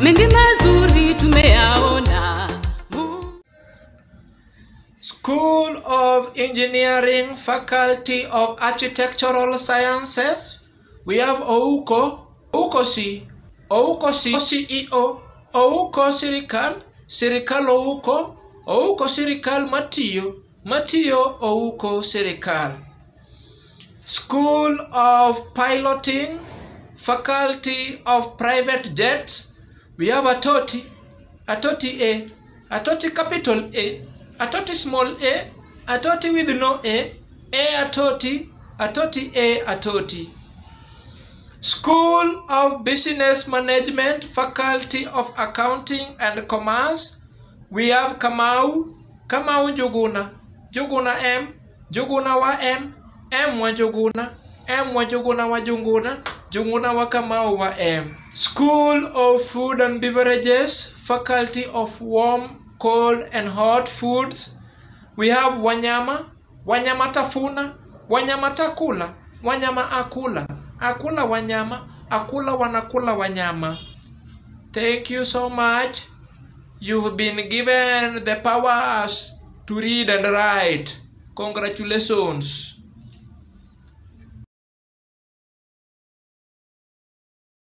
mengi mazuri tumeyaona. School of Engineering, Faculty of Architectural Sciences. We have Ouko, Oukosi, Oukosi, CEO, Ouko Sirikal, Sirikal Ouko, Ouko Sirikal Matiyo, Matiyo Ouko Sirikal. School of Piloting, Faculty of Private Jets, we have a toti a toti a a toti capital a a toti small a a toti with no a a a toti a toti a a toti School of Business Management, Faculty of Accounting and Commerce. We have Kamau, Kamau Njuguna, Njuguna M, Njuguna wa M, M wa Njuguna, M wa Njuguna wa Njuguna. Junguna Wakamau wa M. School of Food and Beverages, Faculty of Warm, Cold and Hot Foods. We have Wanyama, Wanyama Tafuna, Wanyama Takula, Wanyama Akula, Akula Wanyama, Akula Wanakula Wanyama. Thank you so much. You've been given the powers to read and write. Congratulations.